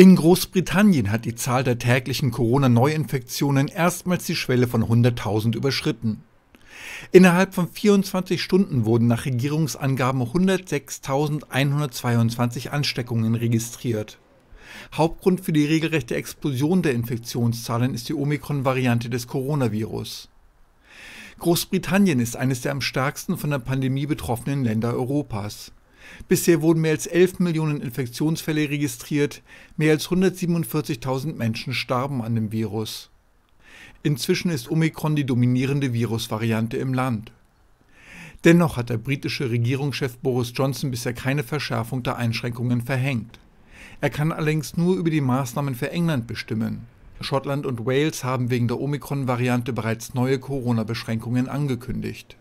In Großbritannien hat die Zahl der täglichen Corona-Neuinfektionen erstmals die Schwelle von 100.000 überschritten. Innerhalb von 24 Stunden wurden nach Regierungsangaben 106.122 Ansteckungen registriert. Hauptgrund für die regelrechte Explosion der Infektionszahlen ist die Omikron-Variante des Coronavirus. Großbritannien ist eines der am stärksten von der Pandemie betroffenen Länder Europas. Bisher wurden mehr als 11 Millionen Infektionsfälle registriert, mehr als 147.000 Menschen starben an dem Virus. Inzwischen ist Omikron die dominierende Virusvariante im Land. Dennoch hat der britische Regierungschef Boris Johnson bisher keine Verschärfung der Einschränkungen verhängt. Er kann allerdings nur über die Maßnahmen für England bestimmen. Schottland und Wales haben wegen der Omikron-Variante bereits neue Corona-Beschränkungen angekündigt.